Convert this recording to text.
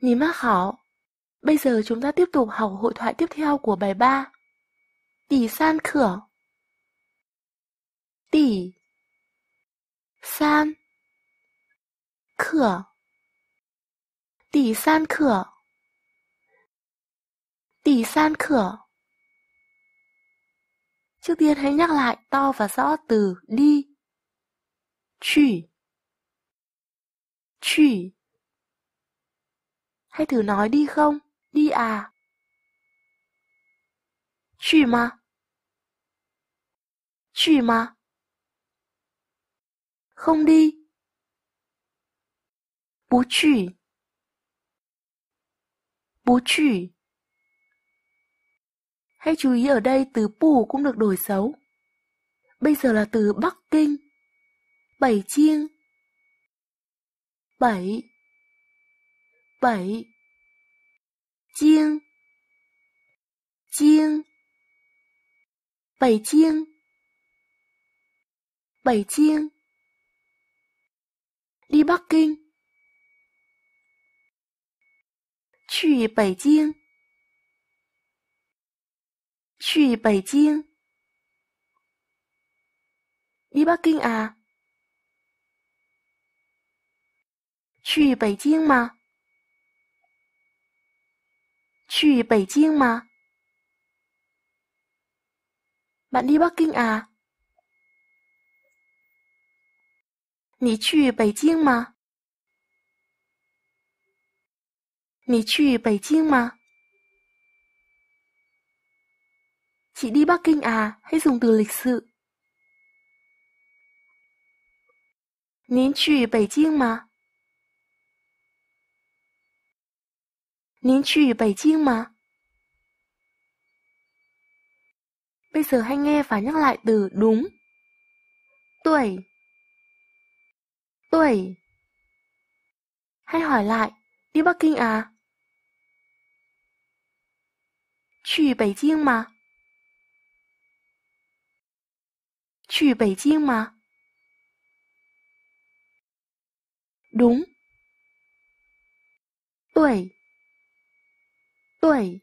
mắt Bây giờ chúng ta tiếp tục học hội thoại tiếp theo của bài 3. Tỷ san cửa. Tỷ san cửa. Tỷ san cửa. Tỷ san cửa. Trước tiên hãy nhắc lại to và rõ từ đi. Chủy. Chủy. Hãy thử nói đi không? Đi à? Chì mà? Chì mà? Không đi. Bú chì. Bú chì. Hãy chú ý ở đây từ bù cũng được đổi xấu. Bây giờ là từ Bắc Kinh. Bảy chiêng. Bảy 北京，京，北京，北京，去北京，去北京，去北京，去北京啊？去北京吗？去北京吗？Bạn đi Bắc Kinh à? 你去北京吗？你去北京吗？Chị đi Bắc Kinh à? Hãy dùng từ lịch sự. 您去北京吗？您去北京 mà. Bây giờ hãy nghe và nhắc lại từ đúng. Tuổi. Tuổi. Hãy hỏi lại, đi Bắc Kinh à? mà. mà. Đúng. Tuổi 对。